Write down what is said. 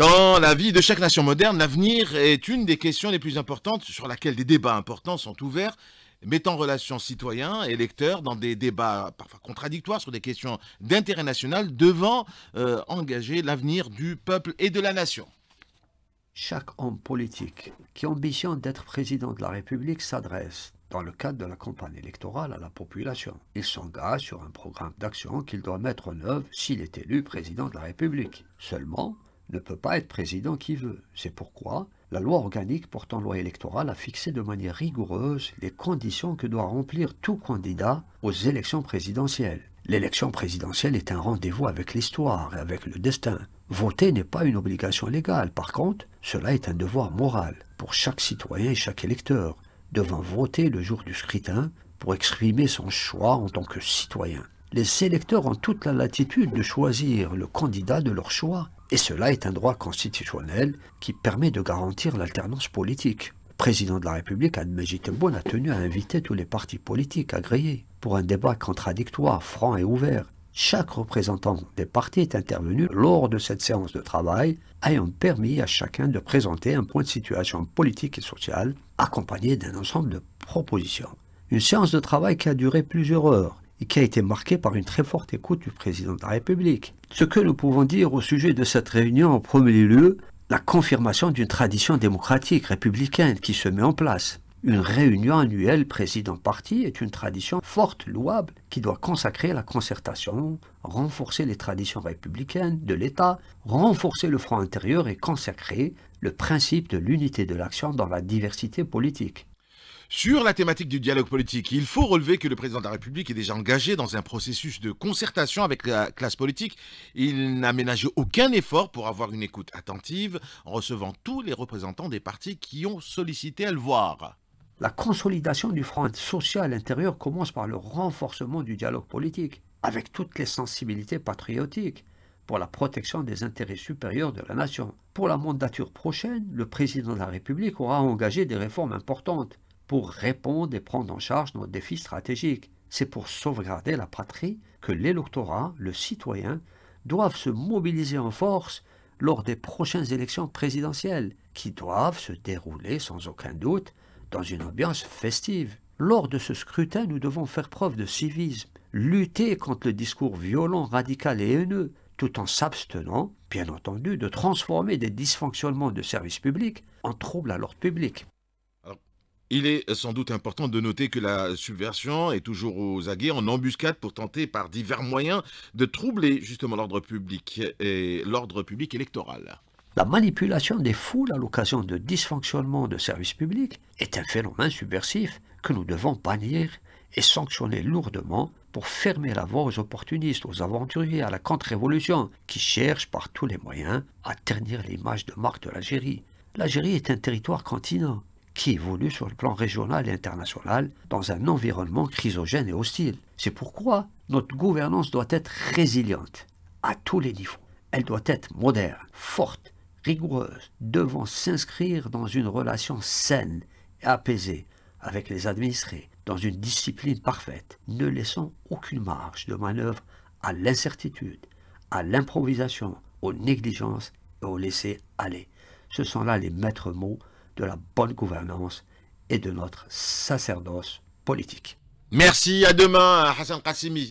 Dans la vie de chaque nation moderne, l'avenir est une des questions les plus importantes sur laquelle des débats importants sont ouverts, mettant en relation citoyens et électeurs dans des débats parfois contradictoires sur des questions d'intérêt national devant euh, engager l'avenir du peuple et de la nation. Chaque homme politique qui ambitionne d'être président de la République s'adresse, dans le cadre de la campagne électorale, à la population. Il s'engage sur un programme d'action qu'il doit mettre en œuvre s'il est élu président de la République. Seulement, ne peut pas être président qui veut. C'est pourquoi la loi organique portant loi électorale a fixé de manière rigoureuse les conditions que doit remplir tout candidat aux élections présidentielles. L'élection présidentielle est un rendez-vous avec l'histoire et avec le destin. Voter n'est pas une obligation légale, par contre, cela est un devoir moral pour chaque citoyen et chaque électeur, devant voter le jour du scrutin pour exprimer son choix en tant que citoyen les électeurs ont toute la latitude de choisir le candidat de leur choix, et cela est un droit constitutionnel qui permet de garantir l'alternance politique. Le président de la République, Anne-Majid a tenu à inviter tous les partis politiques agréés pour un débat contradictoire, franc et ouvert. Chaque représentant des partis est intervenu lors de cette séance de travail, ayant permis à chacun de présenter un point de situation politique et sociale, accompagné d'un ensemble de propositions. Une séance de travail qui a duré plusieurs heures et qui a été marqué par une très forte écoute du président de la République. Ce que nous pouvons dire au sujet de cette réunion en premier lieu, la confirmation d'une tradition démocratique républicaine qui se met en place. Une réunion annuelle président-parti est une tradition forte, louable, qui doit consacrer la concertation, renforcer les traditions républicaines de l'État, renforcer le front intérieur et consacrer le principe de l'unité de l'action dans la diversité politique. Sur la thématique du dialogue politique, il faut relever que le président de la République est déjà engagé dans un processus de concertation avec la classe politique. Il n'a ménagé aucun effort pour avoir une écoute attentive en recevant tous les représentants des partis qui ont sollicité à le voir. La consolidation du front social intérieur commence par le renforcement du dialogue politique, avec toutes les sensibilités patriotiques, pour la protection des intérêts supérieurs de la nation. Pour la mandature prochaine, le président de la République aura engagé des réformes importantes pour répondre et prendre en charge nos défis stratégiques. C'est pour sauvegarder la patrie que l'électorat, le citoyen, doivent se mobiliser en force lors des prochaines élections présidentielles, qui doivent se dérouler sans aucun doute dans une ambiance festive. Lors de ce scrutin, nous devons faire preuve de civisme, lutter contre le discours violent, radical et haineux, tout en s'abstenant, bien entendu, de transformer des dysfonctionnements de services publics en troubles à l'ordre public. Il est sans doute important de noter que la subversion est toujours aux aguets en embuscade pour tenter par divers moyens de troubler justement l'ordre public et l'ordre public électoral. La manipulation des foules à l'occasion de dysfonctionnements de services publics est un phénomène subversif que nous devons bannir et sanctionner lourdement pour fermer la voie aux opportunistes, aux aventuriers, à la contre-révolution, qui cherchent par tous les moyens à ternir l'image de marque de l'Algérie. L'Algérie est un territoire continent qui évolue sur le plan régional et international dans un environnement chrysogène et hostile. C'est pourquoi notre gouvernance doit être résiliente à tous les niveaux. Elle doit être moderne, forte, rigoureuse, devant s'inscrire dans une relation saine et apaisée avec les administrés, dans une discipline parfaite, ne laissant aucune marge de manœuvre à l'incertitude, à l'improvisation, aux négligences et au laisser-aller. Ce sont là les maîtres mots de la bonne gouvernance et de notre sacerdoce politique. Merci, à demain, Hassan Kassimi.